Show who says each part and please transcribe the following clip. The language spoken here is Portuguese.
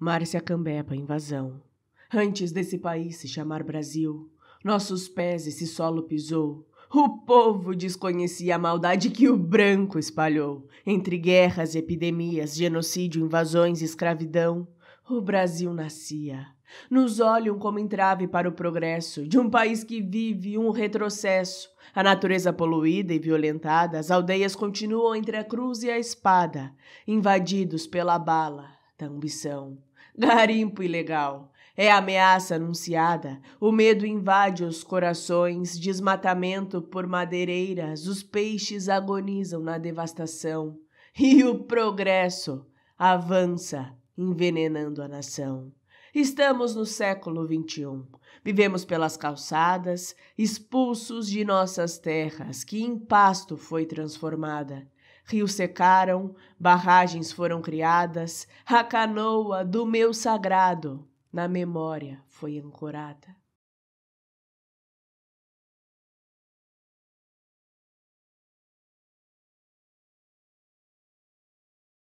Speaker 1: Márcia Cambepa, invasão.
Speaker 2: Antes desse país se chamar Brasil, nossos pés esse solo pisou. O povo desconhecia a maldade que o branco espalhou. Entre guerras, epidemias, genocídio, invasões, escravidão, o Brasil nascia. Nos olham como entrave para o progresso de um país que vive um retrocesso. A natureza poluída e violentada, as aldeias continuam entre a cruz e a espada, invadidos pela bala. Ambição, garimpo ilegal. É ameaça anunciada. O medo invade os corações, desmatamento por madeireiras, os peixes agonizam na devastação. E o progresso avança, envenenando a nação. Estamos no século XXI. Vivemos pelas calçadas, expulsos de nossas terras, que em pasto foi transformada. Rios secaram, barragens foram criadas, a canoa do meu sagrado na memória foi ancorada.